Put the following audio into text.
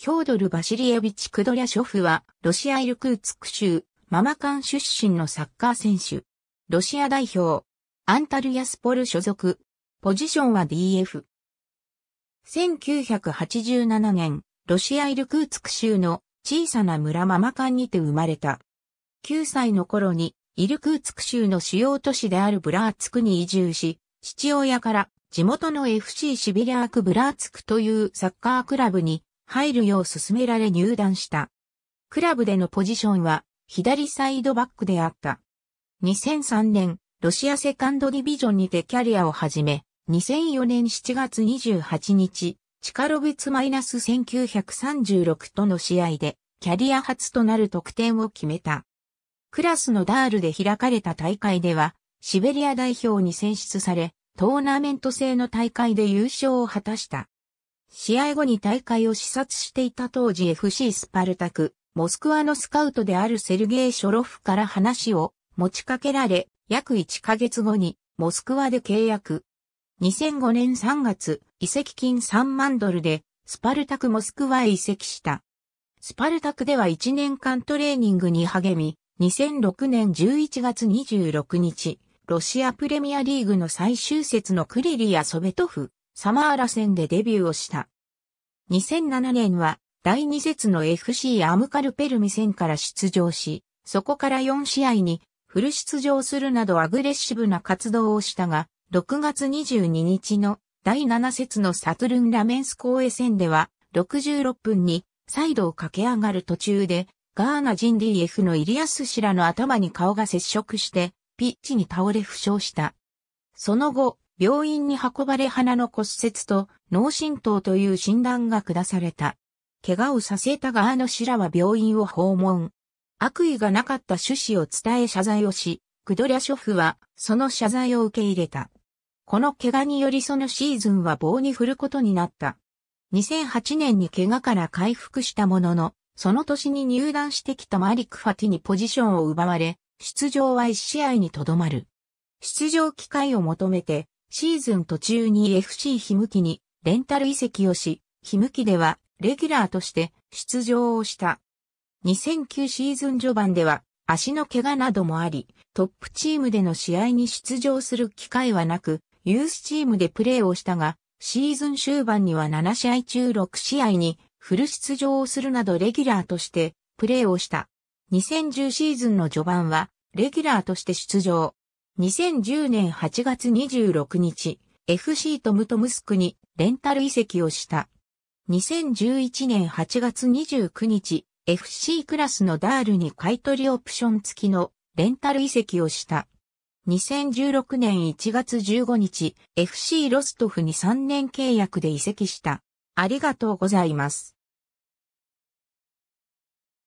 ヒョードル・バシリエビチ・クドリャショフは、ロシア・イルクーツク州、ママカン出身のサッカー選手。ロシア代表、アンタルヤスポル所属。ポジションは DF。1987年、ロシア・イルクーツク州の小さな村ママカンにて生まれた。9歳の頃に、イルクーツク州の主要都市であるブラーツクに移住し、父親から地元の FC シビリアークブラーツクというサッカークラブに入るよう勧められ入団した。クラブでのポジションは左サイドバックであった。2003年、ロシアセカンドディビジョンにてキャリアを始め、2004年7月28日、チカロベツマイナス1936との試合で、キャリア初となる得点を決めた。クラスのダールで開かれた大会では、シベリア代表に選出され、トーナメント制の大会で優勝を果たした。試合後に大会を視察していた当時 FC スパルタク、モスクワのスカウトであるセルゲイ・ショロフから話を持ちかけられ、約1ヶ月後にモスクワで契約。2005年3月、移籍金3万ドルでスパルタクモスクワへ移籍した。スパルタクでは1年間トレーニングに励み、2006年11月26日、ロシアプレミアリーグの最終節のクリリア・ソベトフ、サマーラ戦でデビューをした。2007年は第2節の FC アムカルペルミ戦から出場し、そこから4試合にフル出場するなどアグレッシブな活動をしたが、6月22日の第7節のサトルン・ラメンス公営戦では、66分にサイドを駆け上がる途中で、ガーナ人 DF のイリアス氏らの頭に顔が接触して、ピッチに倒れ負傷した。その後、病院に運ばれ鼻の骨折と脳震盪という診断が下された。怪我をさせた側のシラは病院を訪問。悪意がなかった趣旨を伝え謝罪をし、クドリャ諸夫はその謝罪を受け入れた。この怪我によりそのシーズンは棒に振ることになった。2008年に怪我から回復したものの、その年に入団してきたマリク・ファティにポジションを奪われ、出場は1試合にとどまる。出場機会を求めて、シーズン途中に FC ひむきにレンタル移籍をし、ひむきではレギュラーとして出場をした。2009シーズン序盤では足の怪我などもあり、トップチームでの試合に出場する機会はなく、ユースチームでプレーをしたが、シーズン終盤には7試合中6試合にフル出場をするなどレギュラーとしてプレーをした。2010シーズンの序盤はレギュラーとして出場。2010年8月26日、FC トムトムスクにレンタル移籍をした。2011年8月29日、FC クラスのダールに買取オプション付きのレンタル移籍をした。2016年1月15日、FC ロストフに3年契約で移籍した。ありがとうございます。